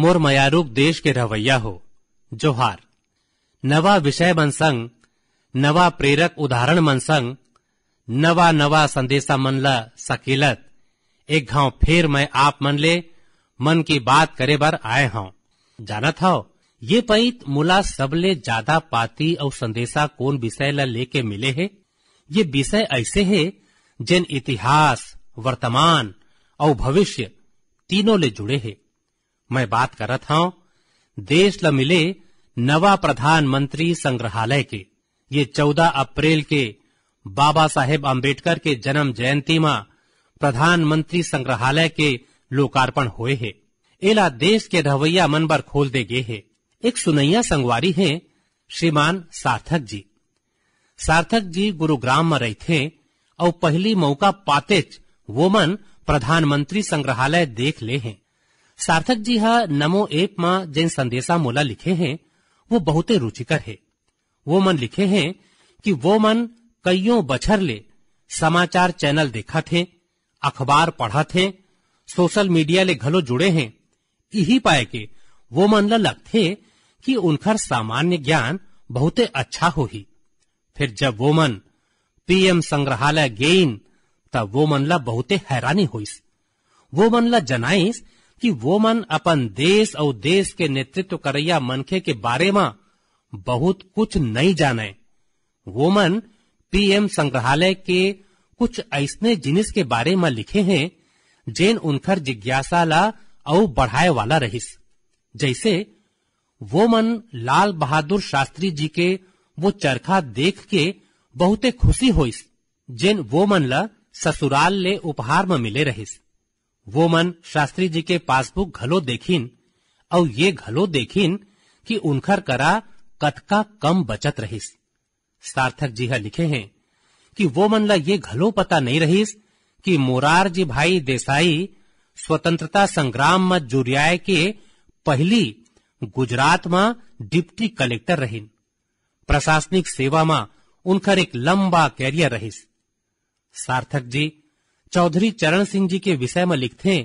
मोर मयारूप देश के रवैया हो जोहार नवा विषय मन संग नवा प्रेरक उदाहरण मन संग नवा नवा संदेशा मन ला सकीलत एक घाव फिर मैं आप मन ले मन की बात करे बार आए हूँ जानत हो ये पैत मुला सबले ज्यादा पाती और संदेशा कौन विषय ला लेके मिले है ये विषय ऐसे है जिन इतिहास वर्तमान और भविष्य तीनों ले जुड़े हैं मैं बात कर रहा हूं देश ल मिले नवा प्रधानमंत्री संग्रहालय के ये 14 अप्रैल के बाबा साहेब अम्बेडकर के जन्म जयंती में प्रधानमंत्री संग्रहालय के लोकार्पण हुए है एला देश के रवैया मन पर खोल दे गए है एक सुनैया संगवारी है श्रीमान सार्थक जी सार्थक जी गुरुग्राम में रही थे और पहली मौका पातेच वो मन प्रधानमंत्री संग्रहालय देख ले हैं सार्थक जी हा नमो एप मां जिन संदेशा मोला लिखे हैं वो बहुते रुचिकर है वो मन लिखे हैं कि वो मन कईयों बछर ले समाचार चैनल देखा थे अखबार पढ़ा थे सोशल मीडिया ले घलो जुड़े हैं यही पाए के वो मन ला कि उनकर सामान्य ज्ञान बहुते अच्छा हो ही फिर जब वो मन पीएम संग्रहालय गेन तब वो मन ला बहुते हैरानी हुई वो मन ला जनाइस कि वो मन अपन देश और देश के नेतृत्व करैया मनखे के बारे में बहुत कुछ नहीं जाने वो मन पीएम संग्रहालय के कुछ ऐसने जिनिस के बारे में लिखे हैं जेन उनकर जिज्ञासा ला और बढ़ाए वाला रहिस जैसे वो मन लाल बहादुर शास्त्री जी के वो चरखा देख के बहुते खुशी होइस जेन वो मन ला ससुराल ले उपहार में मिले रहिस वो मन शास्त्री जी के पासबुक घलो देखिन और ये घलो देखिन कि उनखर करा कतका कम बचत रहीस सार्थक जी लिखे हैं कि वो मन ला ये घलो पता नहीं रहीस कि मोरारजी भाई देसाई स्वतंत्रता संग्राम में जुरियाए के पहली गुजरात में डिप्टी कलेक्टर रहीन प्रशासनिक सेवा में उनखर एक लंबा कैरियर रहीस सार्थक जी चौधरी चरण सिंह जी के विषय में लिखते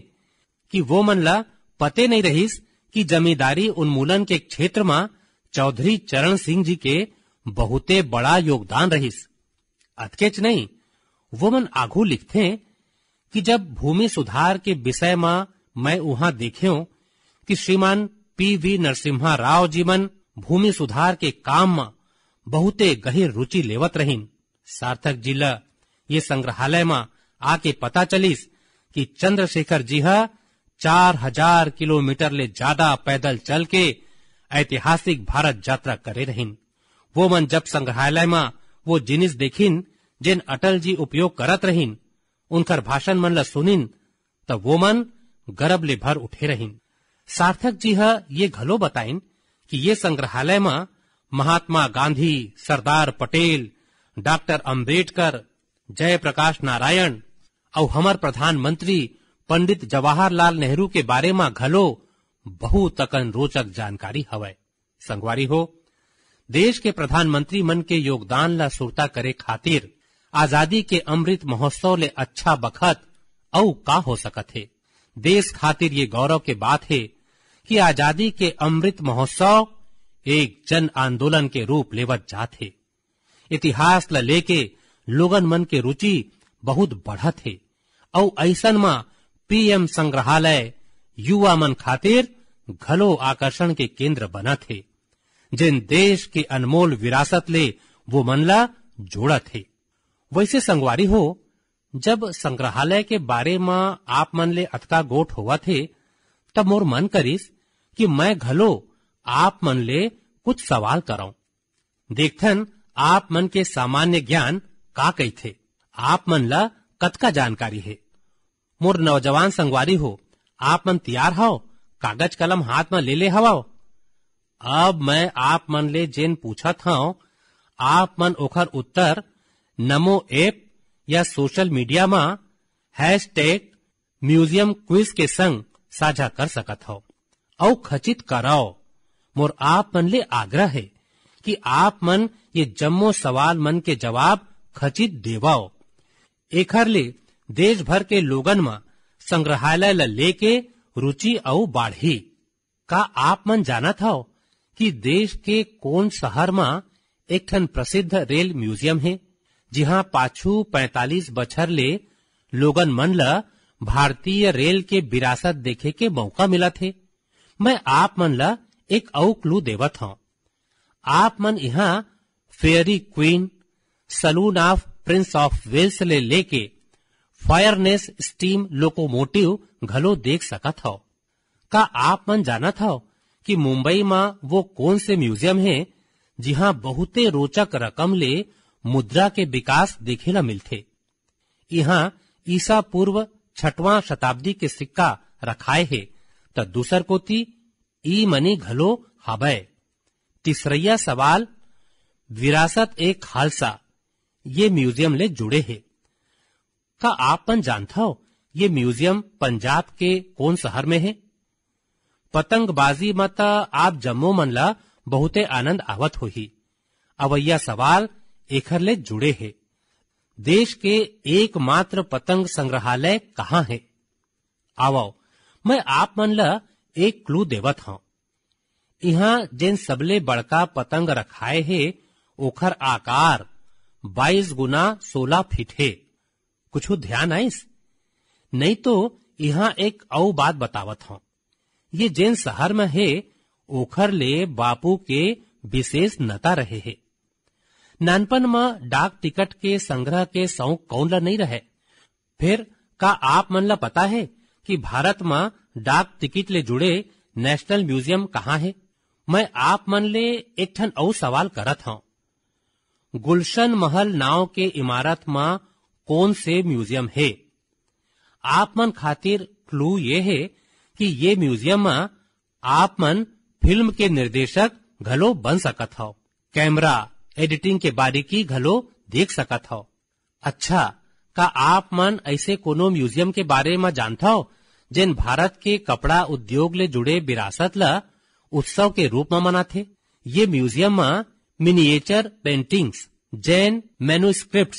कि वो मनला पते नहीं रहीस कि जमींदारी उन्मूलन के क्षेत्र में चौधरी चरण सिंह जी के बहुते बड़ा योगदान रहीस अतकेच नहीं वो मन आगू लिखते कि जब भूमि सुधार के विषय में मैं वहां देखे कि श्रीमान पी वी नरसिम्हा राव जी मन भूमि सुधार के काम में बहुते गहिर रुचि लेवत रहीन सार्थक जिला ये संग्रहालय में आके पता चलीस कि चंद्रशेखर जी जीह चार हजार किलोमीटर ले ज्यादा पैदल चल के ऐतिहासिक भारत यात्रा करे रहिन वो मन जब संग्रहालय में वो जिनिस देखिन जिन अटल जी उपयोग करत रहिन उनकर भाषण मन ल सुनिन त वो मन गर्व ले भर उठे रहिन सार्थक जी ह ये घलो बताइन कि ये संग्रहालय में महात्मा गांधी सरदार पटेल डॉक्टर अम्बेडकर जयप्रकाश नारायण और हमर प्रधानमंत्री पंडित जवाहरलाल नेहरू के बारे में घलो बहुत अकन रोचक जानकारी हवे संगवारी हो देश के प्रधानमंत्री मन के योगदान ला सुरता करे खातिर आजादी के अमृत महोत्सव ले अच्छा बखत औ का हो सकत है देश खातिर ये गौरव के बात है कि आजादी के अमृत महोत्सव एक जन आंदोलन के रूप लेवत जात हे इतिहास ला लेके लोगन मन के रुचि बहुत बढ़त है औ ऐसन मा पीएम संग्रहालय युवा मन खातिर घलो आकर्षण के केंद्र बना थे जिन देश के अनमोल विरासत ले वो मनला जोड़ा थे वैसे संगवारी हो जब संग्रहालय के बारे में आप मन ले अतका गोट हुआ थे तब मोर मन करीस कि मैं घलो आप मन ले कुछ सवाल करो देखथन आप मन के सामान्य ज्ञान का कही थे आप मन ला कतका जानकारी है मोर नौजवान संगवारी हो आप मन तैयार हो कागज कलम हाथ में ले ले हवाओ अब मैं आप मन ले जेन पूछत हूँ आप मन ओखर उत्तर नमो ऐप या सोशल मीडिया में हैश टैग म्यूजियम क्विज के संग साझा कर सकत हो और खचित कराओ मोर आप मन ले आग्रह है कि आप मन ये जम्मो सवाल मन के जवाब खचित देवाओ एखर ले देश भर के लोगन म संग्रहालय ल लेके रुचि अउ बाढ़ी का आप मन जाना था कि देश के कोन शहर म एक ठन प्रसिद्ध रेल म्यूजियम है जिहा पाछू 45 बछर ले लोगन मन ल भारतीय रेल के विरासत देखे के मौका मिला थे मैं आप मन ला एक औ क्लू देवत हूं आप मन यहाँ Fairy Queen saloon of Prince of Wales ले लेके फायरनेस स्टीम लोकोमोटिव घलो देख सका था का आप मन जाना था कि मुंबई में वो कौन से म्यूजियम है जिहा बहुते रोचक रकम ले मुद्रा के विकास देखेला मिलते यहाँ ईसा पूर्व छठवा शताब्दी के सिक्का रखाए है तो दूसर कोती ई मनी घलो हबय तीसरिया सवाल विरासत ए खालसा ये म्यूजियम ले जुड़े है का आपपन जानता हो ये म्यूजियम पंजाब के कौन शहर में है पतंगबाजी मत आप जम्मू मन ला बहुते आनंद आवत ही अवैया सवाल एखर ले जुड़े है देश के एकमात्र पतंग संग्रहालय कहाँ है आवाओ मैं आप मन ला एक क्लू देवत हूं यहाँ जिन सबले बड़का पतंग रखाए है ओखर आकार 22 गुना 16 फीट है कुछ ध्यान आईस नहीं तो यहाँ एक औ बात बतावत हूँ ये जेन शहर में है ओखर ले बापू के विशेष नता रहे है नानपन में डाक टिकट के संग्रह के शौक कौन ला नहीं रहे फिर का आप मन ला पता है कि भारत में डाक टिकट ले जुड़े नेशनल म्यूजियम कहाँ है मैं आप मन ले एक ठन और सवाल करत हूँ गुलशन महल नाव के इमारत में कौन से म्यूजियम है आप मन खातिर क्लू ये है कि ये म्यूजियम में आप मन फिल्म के निर्देशक घलो बन सकत हो कैमरा एडिटिंग के बारीकी घलो देख सकत हो अच्छा का आप मन ऐसे कोनो म्यूजियम के बारे में जानता हो जिन भारत के कपड़ा उद्योग ले जुड़े विरासत ल उत्सव के रूप में मनाते ये म्यूजियम में मिनिएचर पेंटिंग्स जैन मेनुस्क्रिप्ट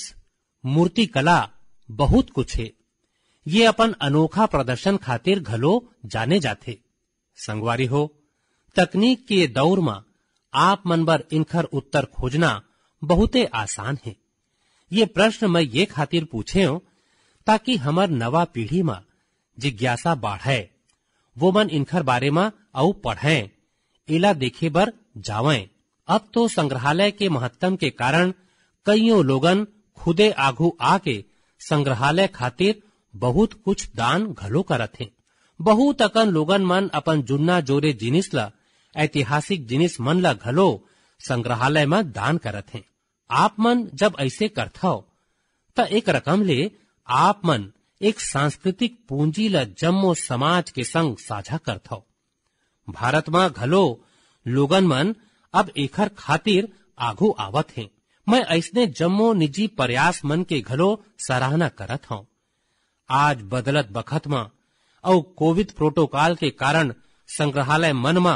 मूर्ति कला बहुत कुछ है ये अपन अनोखा प्रदर्शन खातिर घलो जाने जाते संगवारी हो तकनीक के दौर में आप मन पर इनखर उत्तर खोजना बहुते आसान है ये प्रश्न मैं ये खातिर पूछे हूं ताकि हमार नवा पीढ़ी में जिज्ञासा बढ़े वो मन इनखर बारे में औ पढ़े इला देखे बर जावे अब तो संग्रहालय के महत्तम के कारण कईयों लोगन खुदे आघू आके संग्रहालय खातिर बहुत कुछ दान घलो करत हे बहुत अकन लोगन मन अपन जुन्ना जोरे जिनिस ला ऐतिहासिक जिनिस मन ला घलो संग्रहालय में दान करत हे आप मन जब ऐसे करथव त एक रकम ले आप मन एक सांस्कृतिक पूंजी ला जम्मो समाज के संग साझा करथव भारत में घलो लोगन मन अब एकर खातिर आगू आवत हैं मैं ऐसने जम्मो निजी प्रयास मन के घलो सराहना करत हूँ आज बदलत बखत मा और कोविड प्रोटोकॉल के कारण संग्रहालय मन मा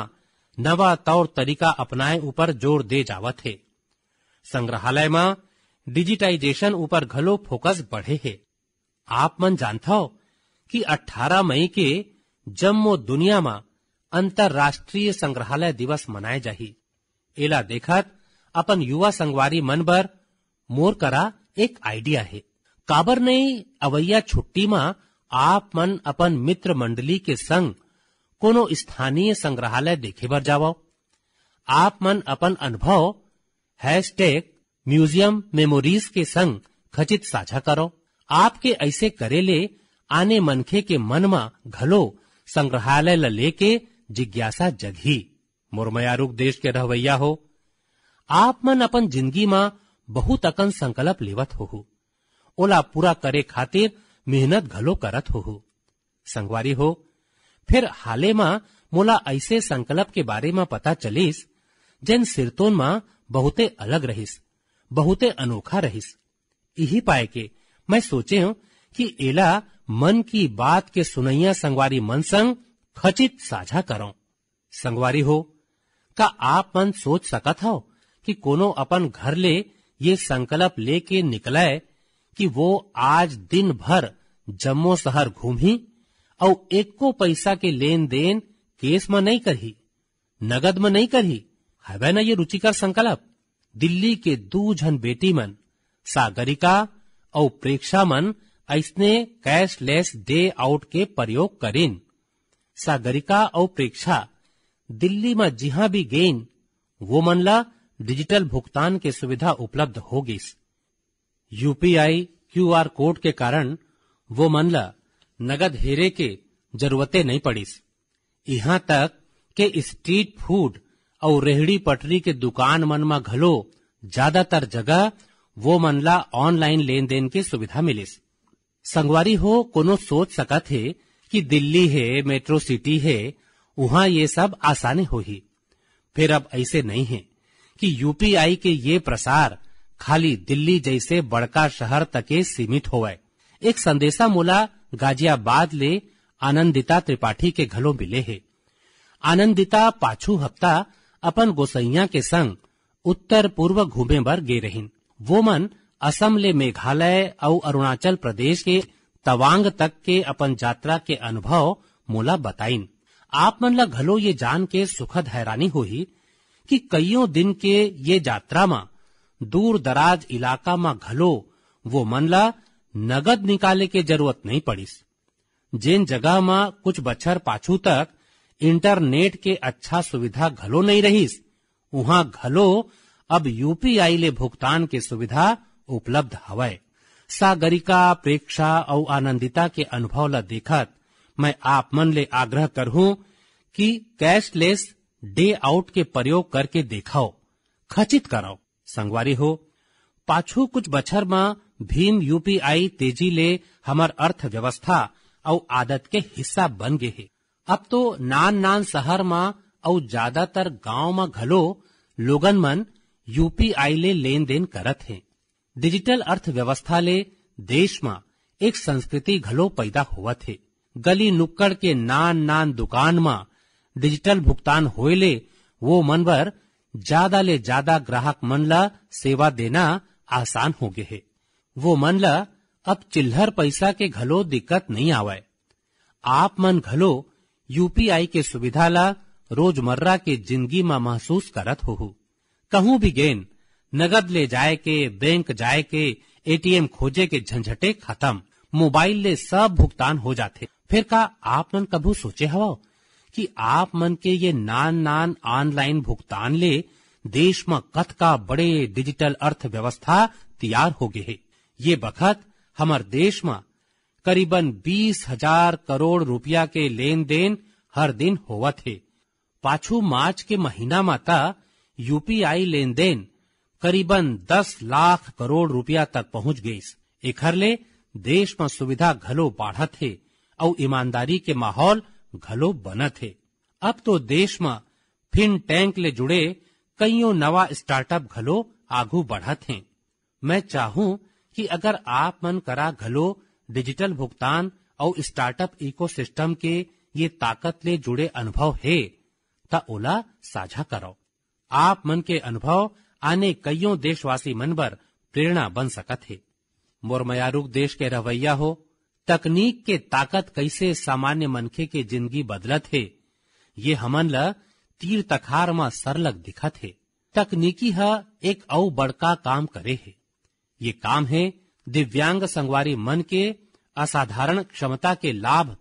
नवा तौर तरीका अपनाए ऊपर जोर दे जावत हे संग्रहालय मा डिजिटाइजेशन ऊपर घलो फोकस बढ़े हे आप मन जानता हो कि 18 मई के जम्मो दुनिया में अंतर्राष्ट्रीय संग्रहालय दिवस मनाए जाही एला देखत अपन युवा संगवारी मन मनबर मोर करा एक आइडिया है काबर नहीं अवैया छुट्टी मा आप मन अपन मित्र मंडली के संग कोनो स्थानीय संग्रहालय देखे बर जाओ आप मन अपन अनुभव हैश टैग म्यूजियम मेमोरीज के संग खचित साझा करो आपके ऐसे करेले आने मनखे के मन मा घलो संग्रहालय ल लेके जिज्ञासा जगी मोर मयारुक देश के रहवैया हो आप मन अपन जिंदगी मा बहुत अकन संकल्प लेवत हो ओला पूरा करे खातिर मेहनत घलो करत हो संगवारी हो फिर हाले मा मोला ऐसे संकल्प के बारे में पता चलीस जिन सिरतोन मा बहुते अलग रहिस बहुते अनोखा रहिस यही पाए के मैं सोचे हूँ कि एला मन की बात के सुनैया संगवारी मन संग खचित साझा करो संगवारी हो का आप मन सोच सकत हो कि कोनो अपन घर ले ये संकल्प लेके निकलाय कि वो आज दिन भर जम्मो शहर घूमी और एको पैसा के लेन देन केस में नहीं करी नगद में नहीं है वह ना ये रुचिकर संकल्प दिल्ली के दू झन बेटी मन सागरिका और प्रेक्षा मन ऐसने कैशलेस डे आउट के प्रयोग करीन सागरिका और प्रेक्षा दिल्ली में जिहा भी गेन वो मनला डिजिटल भुगतान के सुविधा उपलब्ध होगी यूपीआई क्यूआर कोड के कारण वो मनला नगद हेरे के जरूरतें नहीं पड़ीस यहाँ तक के स्ट्रीट फूड और रेहड़ी पटरी के दुकान मन में घलो ज्यादातर जगह वो मनला ऑनलाइन लेन देन की सुविधा मिलीस संगवारी हो कोनो सोच सका थे कि दिल्ली है मेट्रो सिटी है वहाँ ये सब आसानी हो ही फिर अब ऐसे नहीं है कि यूपीआई के ये प्रसार खाली दिल्ली जैसे बड़का शहर तक सीमित होवे एक संदेशा मोला गाजियाबाद ले आनंदिता त्रिपाठी के घलो मिले है आनंदिता पाछू हफ्ता अपन गोसैया के संग उत्तर पूर्व घूमे बर गे रही वो मन असम ले मेघालय और अरुणाचल प्रदेश के तवांग तक के अपन यात्रा के अनुभव मोला बताइन आप मन ला घलो ये जान के सुखद हैरानी ही कि कईयों दिन के ये यात्रा मा दूर दराज इलाका मा घलो वो मनला नगद निकाले के जरूरत नहीं पड़ीस जिन जगह मा कुछ बच्छर पाछू तक इंटरनेट के अच्छा सुविधा घलो नहीं रहीस वहां घलो अब यूपीआई ले भुगतान के सुविधा उपलब्ध हवय सागरिका प्रेक्षा और आनंदिता के अनुभव ला देखत मैं आप मन ले आग्रह करहूं कि कैशलेस डे आउट के प्रयोग करके देखाओ खचित कराओ संगवारी हो पाछू कुछ में भीम यूपीआई तेजी ले हमार अर्थव्यवस्था और आदत के हिस्सा बन गए है अब तो नान नान शहर में और ज्यादातर गांव में घलो लोगन मन यूपीआई ले लेन देन करत है डिजिटल अर्थव्यवस्था ले देश में एक संस्कृति घलो पैदा हुआ थे गली नुक्कड़ के नान नान दुकान मा डिजिटल भुगतान ले वो मन बर ज्यादा ले ज्यादा ग्राहक मन ला सेवा देना आसान हो गए है वो मन ला अब चिल्हर पैसा के घलो दिक्कत नहीं आवाए आप मन घलो यूपीआई के सुविधा ला रोजमर्रा के जिंदगी में महसूस करत हो कहूं भी गेन नगद ले जाए के बैंक जाए के एटीएम खोजे के झंझटे खत्म मोबाइल ले सब भुगतान हो जाते फिर का आप मन कभी सोचे हवा कि आप मन के ये नान नान ऑनलाइन भुगतान ले देश में कथ का बड़े डिजिटल अर्थव्यवस्था तैयार हो गए है ये बखत हमार देश में करीबन बीस हजार करोड़ रुपया के लेन देन हर दिन होवत है पाछू मार्च के महीना में ता यूपीआई लेन देन करीबन दस लाख करोड़ रुपया तक पहुंच गई एखर ले देश में सुविधा घलो बाढ़ है और ईमानदारी के माहौल घलो बनत थे अब तो देश में फिन टैंक ले जुड़े कईयों नवा स्टार्टअप घलो आगू बढ़त हे मैं चाहूं कि अगर आप मन करा घलो डिजिटल भुगतान और स्टार्टअप इकोसिस्टम के ये ताकत ले जुड़े अनुभव है त ओला साझा करो आप मन के अनुभव आने कईयों देशवासी मन पर प्रेरणा बन सकत है मोर मयारूक देश के रवैया हो तकनीक के ताकत कैसे सामान्य मनखे के जिंदगी बदलत हे ये हमन ल तीर तखार म सरलग दिखत हे तकनीकी ह एक औ बड़का काम करे हे ये काम है दिव्यांग संगवारी मन के असाधारण क्षमता के लाभ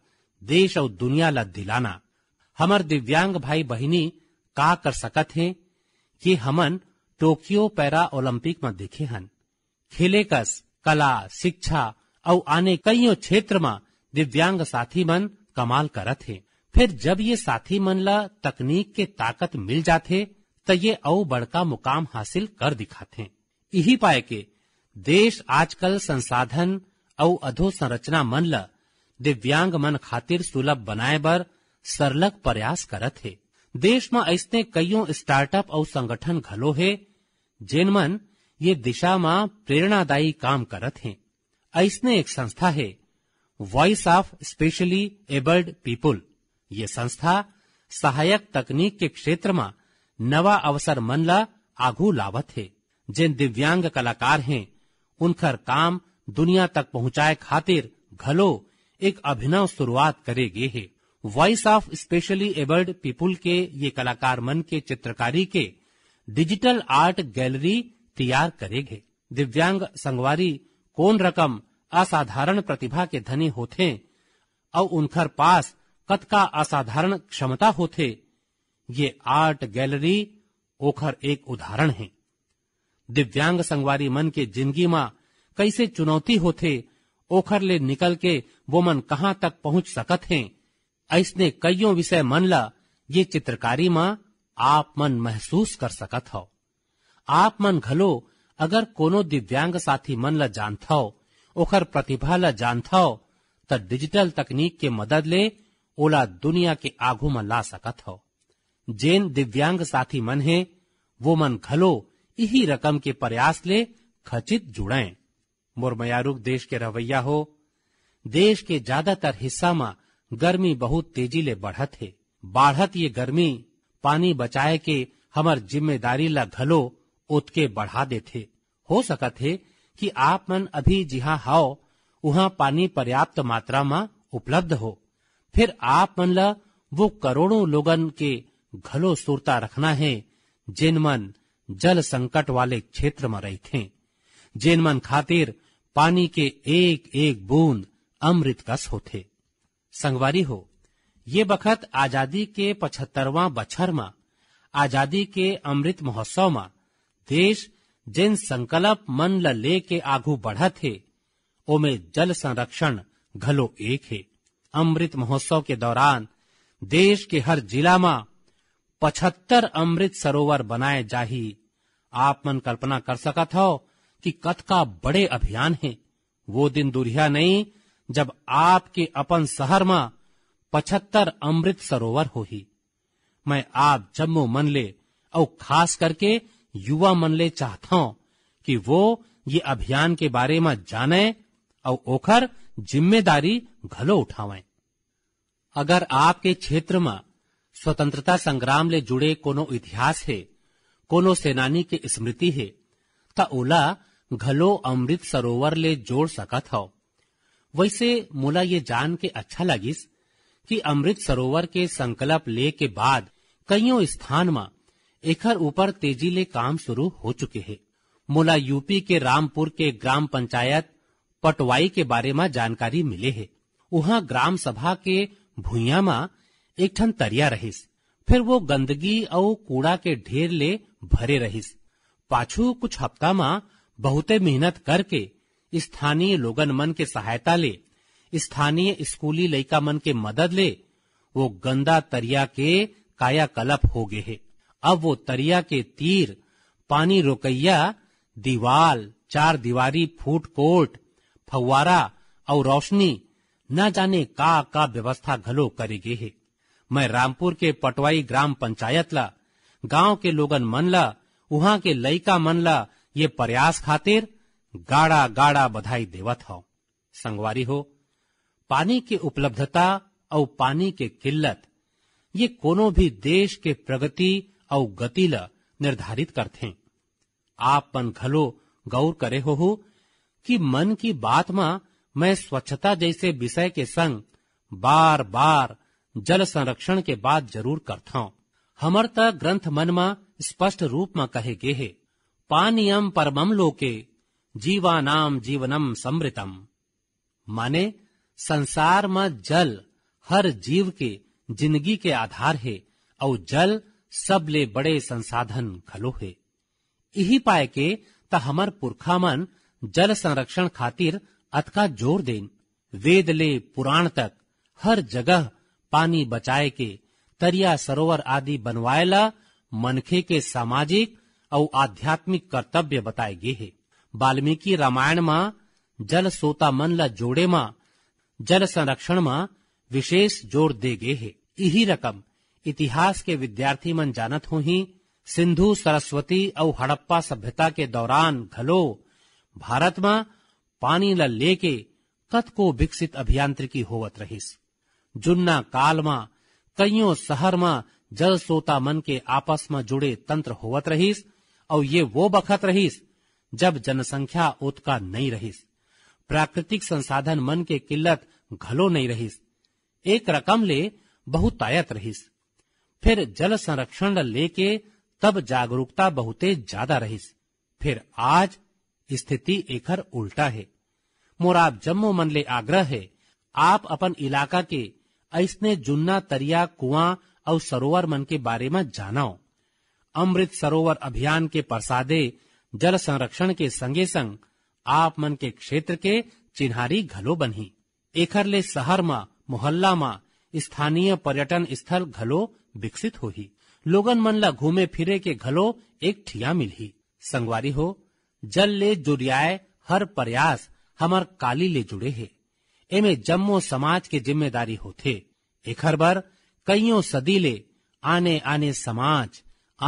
देश और दुनिया ला दिलाना हमर दिव्यांग भाई बहिनी का कर सकत हे ये हमन टोक्यो पैरा ओलंपिक में देखे हन खेले कस कला शिक्षा और आने कईयों क्षेत्र में दिव्यांग साथी मन कमाल करत हे फिर जब ये साथी मन ला तकनीक के ताकत मिल जाते तो ये और बड़का मुकाम हासिल कर दिखाते यही पाए के देश आजकल संसाधन और संरचना मन ला दिव्यांग मन खातिर सुलभ बनाए बर सरलक प्रयास करत हे देश में ऐसने कईयों स्टार्टअप और संगठन घलो है जिन मन ये दिशा में प्रेरणादायी काम करत हैं ऐसने एक संस्था है voice of specially abled people ये संस्था सहायक तकनीक के क्षेत्र में नवा अवसर मन ला आगू लावत है जिन दिव्यांग कलाकार हैं उनकर काम दुनिया तक पहुंचाए खातिर घलो एक अभिनव शुरुआत करेगी है voice of specially abled people के ये कलाकार मन के चित्रकारी के डिजिटल आर्ट गैलरी तैयार करेगे दिव्यांग संगवारी कोन रकम असाधारण प्रतिभा के धनी होते और उनखर पास कतका असाधारण क्षमता होते ये आर्ट गैलरी ओखर एक उदाहरण है दिव्यांग संगवारी मन के जिंदगी मा कैसे चुनौती होते ओखर ले निकल के वो मन कहाँ तक पहुंच सकत हैं ऐसने कईयों विषय मन ला ये चित्रकारी मा आप मन महसूस कर सकत हो आप मन घलो अगर कोनो दिव्यांग साथी मन ल जानता ओखर प्रतिभा ल जानता त डिजिटल तकनीक के मदद ले ओला दुनिया के आगू में ला सकत हो जेन दिव्यांग साथी मन है वो मन घलो यही रकम के प्रयास ले खचित जुड़े मोर मयारुक देश के रवैया हो देश के ज्यादातर हिस्सा में गर्मी बहुत तेजी ले बढ़त है बाढ़त ये गर्मी पानी बचाए के हमर जिम्मेदारी ला घलो ओतके बढ़ा देथे हो सकत थे कि आप मन अभी जिहा हाओ उहाँ पानी पर्याप्त मात्रा में उपलब्ध हो फिर आप मन ला वो करोड़ों लोगन के घलो सुरता रखना है जिन मन जल संकट वाले क्षेत्र में रही थे जिन मन खातिर पानी के एक एक बूंद अमृत कस होते संगवारी हो ये बखत आजादी के पचहत्तरवा बच्छर मा आजादी के अमृत महोत्सव मा देश जिन संकल्प मन ल लेके आगू बढ़त हे ओमे जल संरक्षण घलो एक है अमृत महोत्सव के दौरान देश के हर जिला मा पचहत्तर अमृत सरोवर बनाए जाही आप मन कल्पना कर सकत हो कि कथ का बड़े अभियान है वो दिन दूरिया नहीं जब आपके अपन शहर मा पचहत्तर अमृत सरोवर हो ही मैं आप जम्मू मन ले और खास करके युवा मन ले हूं कि वो ये अभियान के बारे में जाने और ओखर जिम्मेदारी घलो उठावें अगर आपके क्षेत्र में स्वतंत्रता संग्राम ले जुड़े कोनो इतिहास है कोनो सेनानी के स्मृति है तो ओला घलो अमृत सरोवर ले जोड़ सकत हो वैसे मोला ये जान के अच्छा लगिस कि अमृत सरोवर के संकल्प ले के बाद कईयों स्थान में एकर ऊपर तेजी ले काम शुरू हो चुके हैं मोला यूपी के रामपुर के ग्राम पंचायत पटवाई के बारे में जानकारी मिले है वहाँ ग्राम सभा के भूया में एक ठन तरिया रहीस फिर वो गंदगी और कूड़ा के ढेर ले भरे रहीस पाछू कुछ हफ्ता में बहुते मेहनत करके स्थानीय लोगन मन के सहायता ले स्थानीय स्कूली लड़का मन के मदद ले वो गंदा तरिया के कायाकल्प हो गए है अब वो तरिया के तीर पानी रोकैया दीवाल चार दीवारी फूट कोट फवारा और रोशनी न जाने का का व्यवस्था घलो करेगे है मैं रामपुर के पटवाई ग्राम पंचायत ला गांव के लोगन मन ला वहां के लयिका मन ला ये प्रयास खातिर गाड़ा गाड़ा बधाई देवत हो संगवारी हो पानी की उपलब्धता और पानी के किल्लत ये कोनो भी देश के प्रगति और गति ल निर्धारित करते आप मन घलो गौर करे हो कि मन की बात मा मैं स्वच्छता जैसे विषय के संग बार बार जल संरक्षण के बात जरूर करता हमर त ग्रंथ मन मा स्पष्ट रूप में कहे गे है पानियम परमम लोके जीवानाम जीवनम समृतम माने संसार मा जल हर जीव के जिंदगी के आधार है और जल सबले बड़े संसाधन खलो है यही पाए के त हमर पुरखा मन जल संरक्षण खातिर अतका जोर देन वेद ले पुराण तक हर जगह पानी बचाए के तरिया सरोवर आदि बनवाए ला मनखे के सामाजिक और आध्यात्मिक कर्तव्य बताए गए है वाल्मीकि रामायण मा जल सोता मन ला जोड़े मा जल संरक्षण मा विशेष जोर दे गए है यही रकम इतिहास के विद्यार्थी मन जानत ही सिंधु सरस्वती और हड़प्पा सभ्यता के दौरान घलो भारत में पानी ल लेके कतको विकसित अभियांत्रिकी होवत रहीस जुन्ना काल में कईयों शहर में जल सोता मन के आपस में जुड़े तंत्र होवत रहीस और ये वो बखत रहीस जब जनसंख्या ओतका नहीं रहीस प्राकृतिक संसाधन मन के किल्लत घलो नहीं रहीस एक रकम ले बहुतायत रहीस फिर जल संरक्षण लेके तब जागरूकता बहुते ज्यादा रहीस फिर आज स्थिति एकर उल्टा है मोर आप जम्मू मन ले आग्रह है आप अपन इलाका के ऐसने जुन्ना तरिया कुआं और सरोवर मन के बारे में जानाओ अमृत सरोवर अभियान के प्रसादे जल संरक्षण के संगे संग आप मन के क्षेत्र के चिन्हारी घलो बनी एकर ले शहर मा मोहल्ला मा स्थानीय पर्यटन स्थल घलो विकसित होही लोगन मन ला घूमे फिरे के घलो एक ठिया मिलही संगवारी हो जल ले जुड़ियाए हर प्रयास हमार काली ले जुड़े है एमे जम्मो समाज के जिम्मेदारी होथे एखर बर कईयों सदी ले आने आने समाज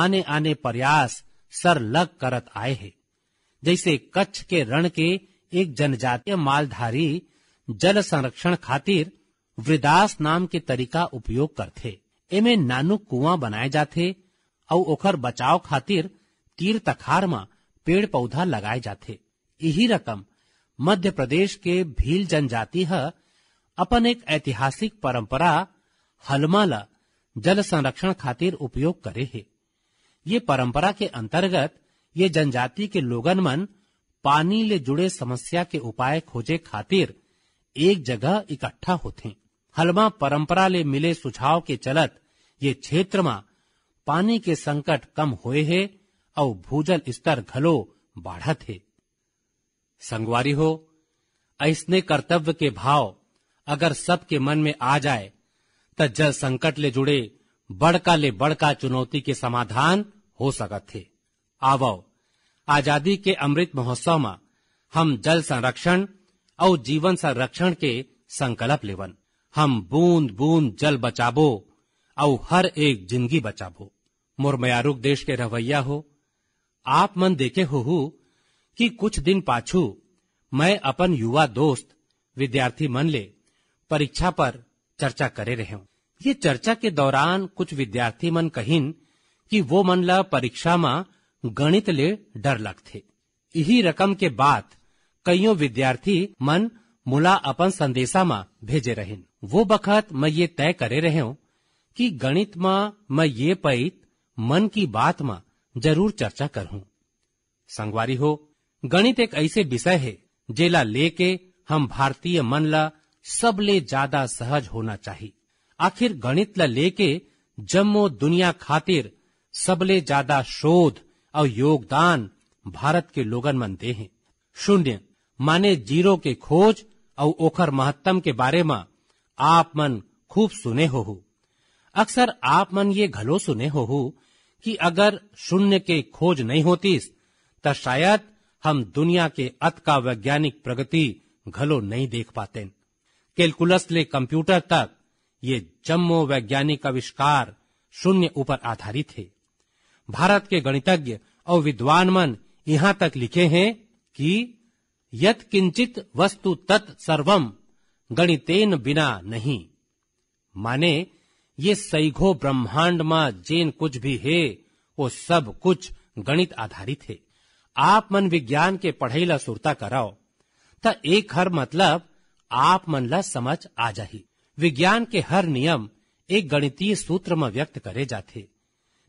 आने आने प्रयास सरलग करत आए है जैसे कच्छ के रण के एक जनजातीय मालधारी जल संरक्षण खातिर वृदास नाम के तरीका उपयोग करते एमे नानू कुआं बनाए जाते और ओखर बचाव खातिर तीर तखार म पेड़ पौधा लगाए जाते यही रकम मध्य प्रदेश के भील जनजाति अपन एक ऐतिहासिक परंपरा हलमा ला जल संरक्षण खातिर उपयोग करे है ये परंपरा के अंतर्गत ये जनजाति के लोगन मन पानी ले जुड़े समस्या के उपाय खोजे खातिर एक जगह इकट्ठा होते हलमा परंपरा ले मिले सुझाव के चलत ये क्षेत्र में पानी के संकट कम हुए है और भूजल स्तर घलो बढ़त है संगवारी हो ऐसने कर्तव्य के भाव अगर सबके मन में आ जाए तो जल संकट ले जुड़े बड़का ले बड़का चुनौती के समाधान हो सकते थे आवो आजादी के अमृत महोत्सव में हम जल संरक्षण और जीवन संरक्षण के संकल्प लेवन हम बूंद बूंद जल बचाबो अउ हर एक जिंदगी बचाबो मोर मयारुक देश के रवैया हो आप मन देखे हो कि कुछ दिन पाछू मैं अपन युवा दोस्त विद्यार्थी मन ले परीक्षा पर चर्चा करे रहे हूँ ये चर्चा के दौरान कुछ विद्यार्थी मन कहिन कि वो मन ला परीक्षा मा गणित ले डर लगते यही रकम के बाद कईयों विद्यार्थी मन मुला अपन संदेशा मा भेजे रहे वो बखत मैं ये तय करे रहे हूँ कि मैं ये पैत मन की बात બાતમાં जरूर चर्चा करूं संगवारी हो गणित एक ऐसे विषय है जेला लेके हम भारतीय मन ला सबले ज्यादा सहज होना चाहिए आखिर गणित ला लेके जम्मो दुनिया खातिर सबले ज्यादा शोध और योगदान भारत के लोगन मन दे है शून्य माने जीरो के खोज और ओखर महत्तम के बारे में आप मन खूब सुने हो, हो। अक्सर आप मन ये घलो सुने हो कि अगर शून्य के खोज नहीं होती तो शायद हम दुनिया के अत का वैज्ञानिक प्रगति घलो नहीं देख पाते कैलकुलस ले कंप्यूटर तक ये जम्मो वैज्ञानिक आविष्कार शून्य ऊपर आधारित है भारत के गणितज्ञ और विद्वान मन यहाँ तक लिखे हैं कि यत किंचित वस्तु तत् सर्वम गणितेन बिना नहीं माने ये सैघो ब्रह्मांड जेन कुछ भी है वो सब कुछ गणित आधारित है आप मन विज्ञान के કે ला सुरता कराओ ता एक हर मतलब आप मन ला समझ आ जाही विज्ञान के हर नियम एक गणितीय सूत्र में व्यक्त करे जाते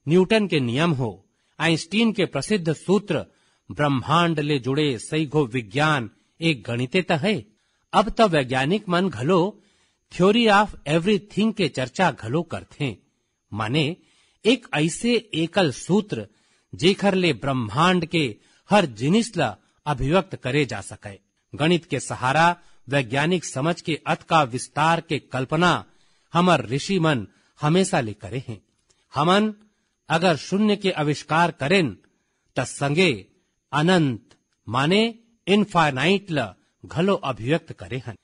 न्यूटन के नियम हो आइंस्टीन के प्रसिद्ध सूत्र ब्रह्मांड ले जुड़े सही घो विज्ञान एक गणित है अब तो वैज्ञानिक मन घलो थ्योरी ऑफ एवरीथिंग के चर्चा घलो करते माने एक ऐसे एकल सूत्र जेखर ले ब्रह्मांड के हर जिनिस ला अभिव्यक्त करे जा सके गणित के सहारा वैज्ञानिक समझ के अत का विस्तार के कल्पना हमर ऋषि मन हमेशा ले करे हैं हमन अगर शून्य के आविष्कार करेन त संगे अनंत माने इनफाइनाइट ल घलो अभिव्यक्त करे हन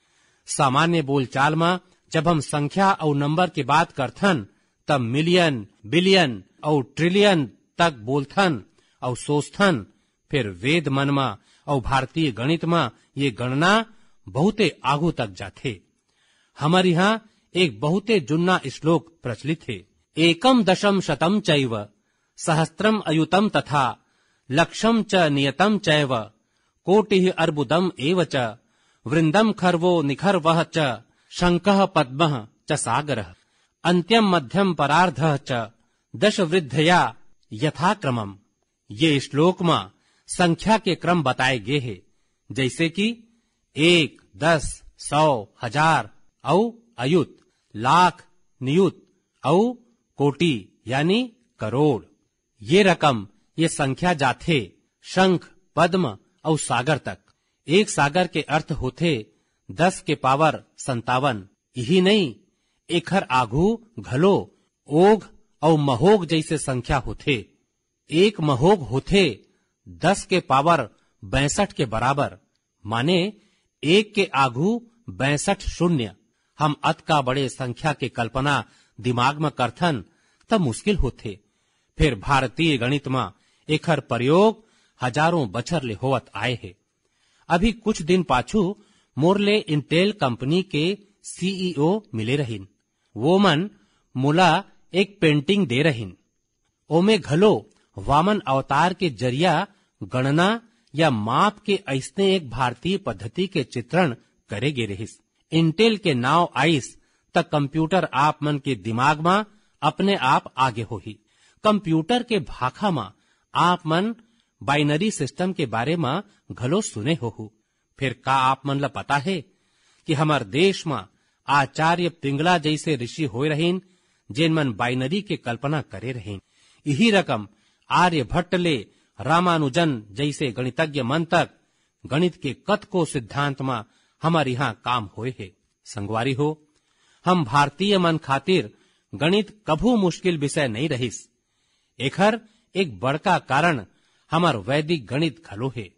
सामान्य बोलचाल में जब हम संख्या और नंबर की बात करथन तब मिलियन बिलियन और ट्रिलियन तक बोलथन और सोचथन फिर वेद मन में और भारतीय गणित में ये गणना बहुते आगू तक जाते हमारे यहाँ एक बहुते जुन्ना श्लोक प्रचलित है एकम दशम शतम चैव सहस्त्रम अयुतम तथा लक्षम च नियतम चैव कोटि अर्बुदम एव च वृंदम खर्वो निखर्वः च शङ्कः पद्म च सागर अंत्यम मध्यम परार्ध च दश दशवृद्धया यथाक्रम ये श्लोक में संख्या के क्रम बताए गए हैं जैसे कि एक दस सौ हजार औ अयुत लाख नियुत औ कोटि यानी करोड़ ये रकम ये संख्या जाते शंख पद्म और सागर तक एक सागर के अर्थ होते दस के पावर संतावन यही नहीं एकर आघू घलो ओघ और महोग जैसे संख्या होते एक महोग होते दस के पावर बैसठ के बराबर माने एक के आघू बैसठ शून्य हम अत का बड़े संख्या के कल्पना दिमाग में करथन तब मुश्किल होते फिर भारतीय गणित में एकर प्रयोग हजारों बछर ले होवत आए है अभी कुछ दिन पाछू मोरले इंटेल कंपनी के सीईओ मिले रहिन वो मन मोला एक पेंटिंग दे रहिन ओमे घलो वामन अवतार के जरिया गणना या माप के ऐसने एक भारतीय पद्धति के चित्रण करे गे रहिस इंटेल के नाव आइस तक कंप्यूटर आप मन के दिमाग मा अपने आप आगे हो ही कंप्यूटर के भाखा मा आप मन बाइनरी सिस्टम के बारे में ઘલો सुने हो फिर का आप મનલા पता है कि हमार देश में आचार्य पिंगला जैसे ऋषि हो रहीन जेन मन बाइनरी के कल्पना करे रहीन यही रकम आर्य भट्ट ले रामानुजन जैसे गणितज्ञ मन तक गणित के कत को सिद्धांत में हमारे यहाँ काम हो है संगवारी हो हम भारतीय मन खातिर गणित कभू मुश्किल विषय नहीं रहीस एकर एक बड़का कारण वैदिक गणित घलो है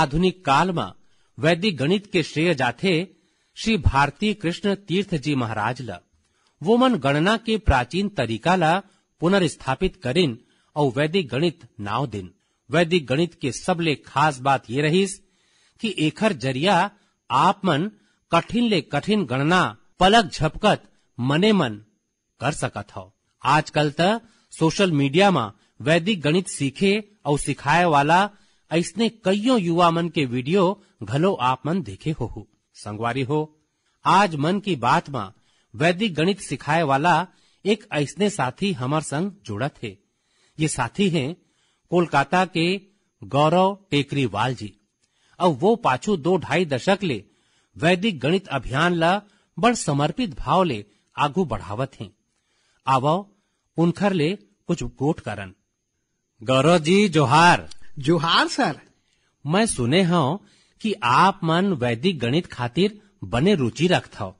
आधुनिक काल में वैदिक गणित के श्रेय जाते श्री भारती कृष्ण तीर्थ जी महाराज ल वो मन गणना के प्राचीन तरीका ला पुनर्स्थापित करिन और वैदिक गणित नाव दिन वैदिक गणित के सबले खास बात ये रहीस कि एकर जरिया आप मन कठिन ले कठिन गणना पलक झपकत मने मन कर सकत हो आजकल तो सोशल मीडिया में वैदिक गणित सीखे और सिखाए वाला ऐसने कईयों युवा मन के वीडियो घलो आप मन देखे हो संगवारी हो आज मन की बात माँ वैदिक गणित सिखाए वाला एक ऐसने साथी हमार संग जुड़ा थे ये साथी हैं कोलकाता के गौरव टेकरीवाल जी और वो पाछू दो ढाई दशक ले वैदिक गणित अभियान ला बड़ समर्पित भाव ले आगू बढ़ावत हैं आवो उनखर ले कुछ गोट करन गौरव जी जोहार जोहार सर मैं सुने हूँ कि आप मन वैदिक गणित खातिर बने रुचि रखता हो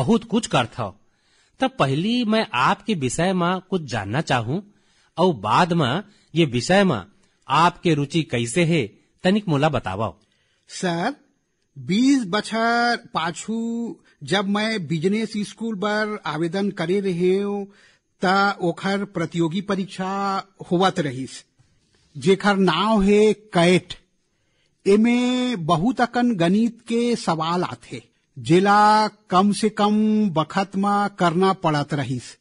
बहुत कुछ करता हो पहली मैं आपके विषय में कुछ जानना चाहूँ और बाद में ये विषय में आपके रुचि कैसे है तनिक मोला बतावा सर बीस बछर पाछू जब मैं बिजनेस स्कूल पर आवेदन करे रहे हूँ ता ओखर प्रतियोगी परीक्षा होवत रहीस जेखर नाव है कैट एमे बहुत अकन गणित के सवाल आते जिला कम से कम बखत म करना पड़त रहीस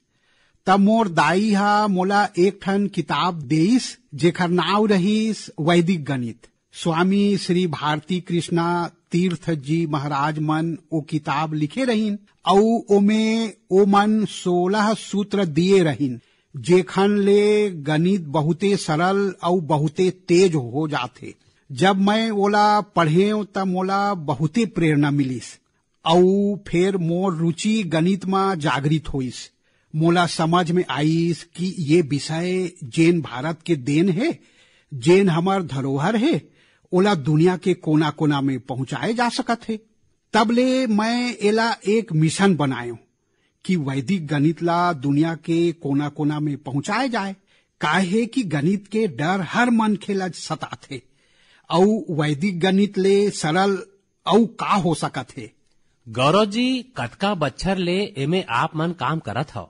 तब मोर दाई हा मोला एक ठन किताब देस जेखर नाव रहीस वैदिक गणित स्वामी श्री भारती कृष्णा तीर्थ जी महाराज मन ओ किताब लिखे रहीन और ओमे ओ मन सोलह सूत्र दिए रहीन जेखन ले गणित बहुते सरल और बहुते तेज हो जाते जब मैं ओला पढ़े तब मोला बहुते प्रेरणा मिलीस और फिर मोर रुचि गणित में जागृत होइस मोला समझ में आईस कि ये विषय जैन भारत के देन है जैन हमार धरोहर है ओला दुनिया के कोना कोना में पहुंचाए जा सकत है तब ले मैं एला एक मिशन बनायो कि वैदिक गणित ला दुनिया के कोना कोना में पहुंचाए जाए काहे कि गणित के डर हर मन सता सताथे औ वैदिक गणित ले सरल औ का हो सकत है गौरव जी कतका बच्छर ले एमे आप मन काम करत हो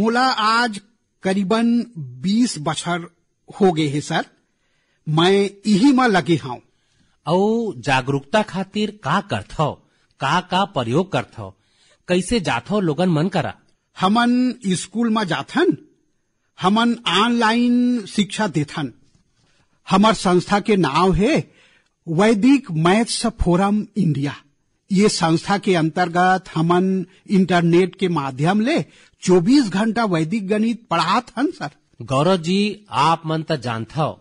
मोला आज करीबन बीस बच्चर हो गए है सर मैं इही मा लगी हाँ औ जागरूकता खातिर का करथव का का प्रयोग करथव कैसे जाथ लोगन मन करा हमन स्कूल में जाथन हमन ऑनलाइन शिक्षा देथन हमार संस्था के नाम है वैदिक मैथ्स फोरम इंडिया ये संस्था के अंतर्गत हमन इंटरनेट के माध्यम ले 24 घंटा वैदिक गणित पढ़ाथन सर गौरव जी आप मन तो जानता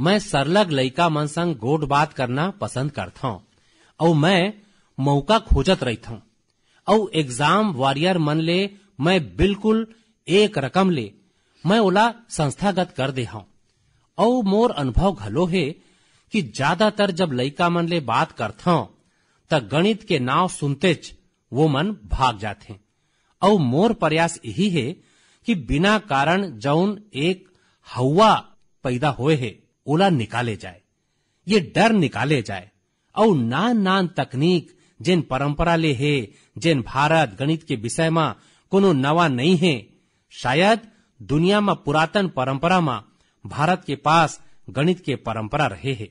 मैं सरलग लइका मन संग गोट बात करना पसंद हूँ और मैं मौका खोजत रहथव और एग्जाम वॉरियर मन ले मैं बिल्कुल एक रकम ले मैं ओला संस्थागत कर दे हूँ और मोर अनुभव घलो है कि ज्यादातर जब लइका मन ले बात करता तो गणित के नाव सुनते वो मन भाग हैं और मोर प्रयास यही है कि बिना कारण जौन एक हवा पैदा हुए है ओला निकाले जाए ये डर निकाले जाए और नान नान तकनीक जिन परंपरा ले है जिन भारत गणित के विषय में कोनो नवा नहीं है शायद दुनिया में पुरातन परंपरा में भारत के पास गणित के परंपरा रहे है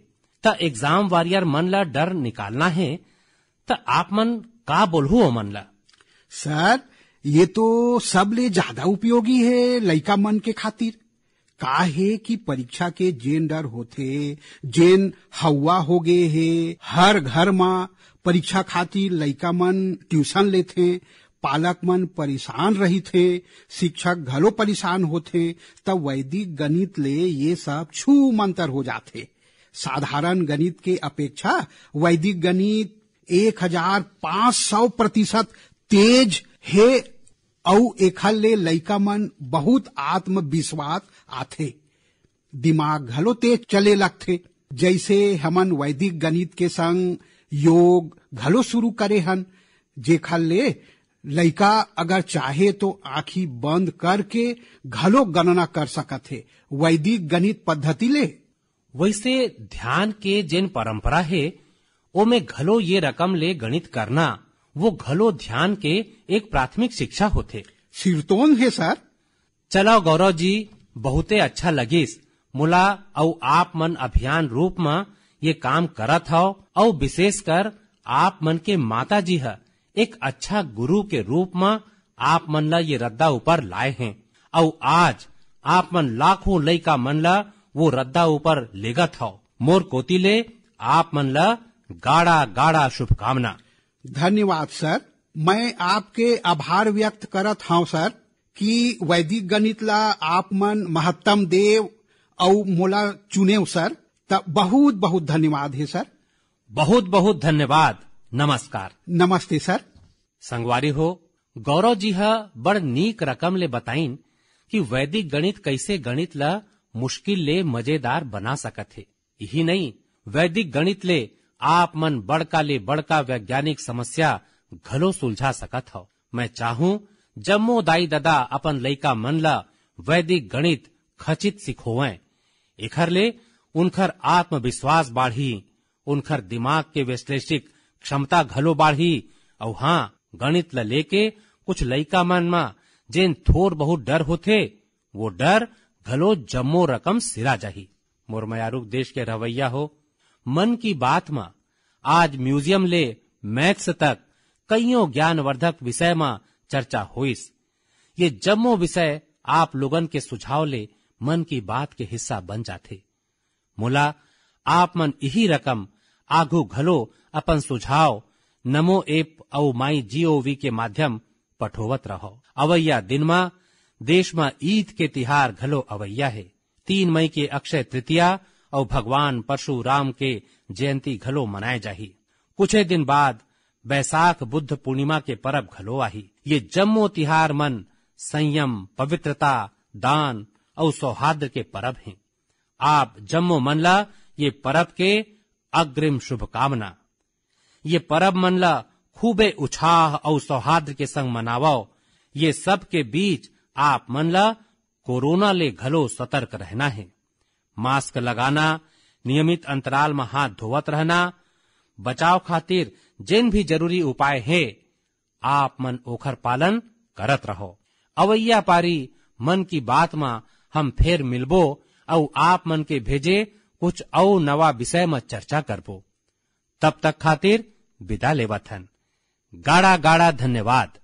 त एग्जाम वारियर मन ला डर निकालना है त आप मन का बोलू मन ला सर ये तो सबले ज्यादा उपयोगी है लैका मन के खातिर काहे की परीक्षा के जेन डर होते जेन हवा हो गए हे हर घर मा परीक्षा खातिर लड़का मन ट्यूशन लेते पालक मन परेशान रही थे शिक्षक घलो परेशान होते तब वैदिक गणित ले ये सब छू मंतर हो जाते साधारण गणित के अपेक्षा वैदिक गणित एक हजार पांच सौ प्रतिशत तेज है अउ एखर ले लइका मन बहुत आत्मविश्वास आथे दिमाग घलो तेज चले लगथे जैसे हमन वैदिक गणित के संग योग घलो शुरू करे हन जेखर ले लइका अगर चाहे तो आखी बंद करके घलो गणना कर सकत हे वैदिक गणित पद्धति ले वैसे ध्यान के जिन परंपरा है ओमे घलो ये रकम ले गणित करना वो घलो ध्यान के एक प्राथमिक शिक्षा होते शिवतोन है सर चलो गौरव जी बहुते अच्छा लगीस मुला और आप मन अभियान रूप में ये काम करत हो और विशेष कर आप मन के माता जी है एक अच्छा गुरु के रूप में आप मन ला ये रद्दा ऊपर लाए हैं और आज आप मन लाखों का मन ला वो रद्दा ऊपर लेगत हो मोर कोतीले आप मन ला गाढ़ा गाढ़ा शुभकामना धन्यवाद सर मैं आपके आभार व्यक्त करत हूँ सर कि वैदिक गणित ला आप मन महत्तम देव और मोला चुने सर तब बहुत बहुत धन्यवाद है सर बहुत बहुत धन्यवाद नमस्कार नमस्ते सर संगवारी हो गौरव जी हा बड़ नीक रकम ले बताइन कि वैदिक गणित कैसे गणित ला मुश्किल ले मजेदार बना सकत हे यही नहीं वैदिक गणित ले आप मन बड़का ले बड़का वैज्ञानिक समस्या घलो सुलझा सकत हो मैं चाहूं जम्मो दाई ददा अपन लयिका मन ला वैदिक गणित खचित सिखोवें इखर ले उनखर आत्मविश्वास बाढ़ी उनखर दिमाग के विश्लेषिक क्षमता घलो बाढ़ी और हाँ गणित ल लेके कुछ लयिका मन मा जेन थोर बहुत डर होते वो डर घलो जम्मो रकम सिरा जाही मोर मयारूप देश के रवैया हो मन की बात मा आज म्यूजियम ले मैथ्स तक कईयों ज्ञानवर्धक विषय मा चर्चा હોઈશ ये जम्मो विषय आप लोगन के सुझाव ले मन की बात के हिस्सा बन जाते मोला आप मन यही रकम आगु घलो अपन सुझाव नमो एप औ माई जीओवी के माध्यम पठोवत रहो अवैया दिन मा देश मा ईद के तिहार घलो अवैया है तीन मई के अक्षय तृतीया और भगवान परशुराम के जयंती घलो मनाए जाही कुछ दिन बाद बैसाख बुद्ध पूर्णिमा के परब घलो आही ये जम्मो तिहार मन संयम पवित्रता दान और सौहार्द के परब हैं आप जम्मो मनला ये परब के अग्रिम शुभकामना ये परब मनला खूबे उछाह और सौहार्द के संग मनावाओ ये सब के बीच आप मनला कोरोना ले घलो सतर्क रहना है मास्क लगाना नियमित अंतराल में हाथ धोवत रहना बचाव खातिर जिन भी जरूरी उपाय है आप मन ओखर पालन करत रहो अवैया पारी मन की बात में हम फेर मिलबो और आप मन के भेजे कुछ औ नवा विषय में चर्चा करबो तब तक खातिर विदा लेवा थन गाढ़ा गाढ़ा धन्यवाद